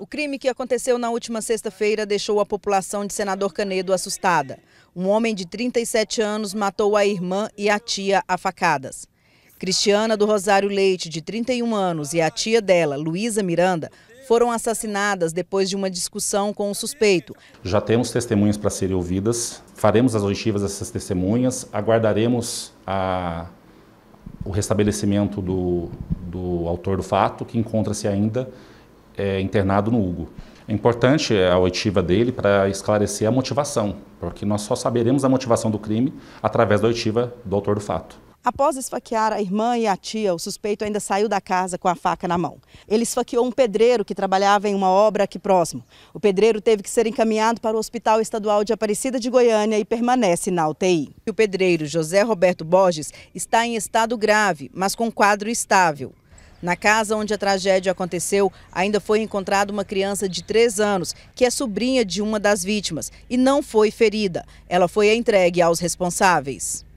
O crime que aconteceu na última sexta-feira deixou a população de Senador Canedo assustada. Um homem de 37 anos matou a irmã e a tia a facadas. Cristiana do Rosário Leite, de 31 anos, e a tia dela, Luísa Miranda, foram assassinadas depois de uma discussão com o suspeito. Já temos testemunhas para serem ouvidas, faremos as oitivas dessas testemunhas, aguardaremos a, o restabelecimento do, do autor do fato, que encontra-se ainda é, internado no Hugo. É importante a oitiva dele para esclarecer a motivação, porque nós só saberemos a motivação do crime através da oitiva do autor do fato. Após esfaquear a irmã e a tia, o suspeito ainda saiu da casa com a faca na mão. Ele esfaqueou um pedreiro que trabalhava em uma obra aqui próximo. O pedreiro teve que ser encaminhado para o Hospital Estadual de Aparecida de Goiânia e permanece na UTI. O pedreiro José Roberto Borges está em estado grave, mas com quadro estável. Na casa onde a tragédia aconteceu, ainda foi encontrada uma criança de 3 anos, que é sobrinha de uma das vítimas, e não foi ferida. Ela foi entregue aos responsáveis.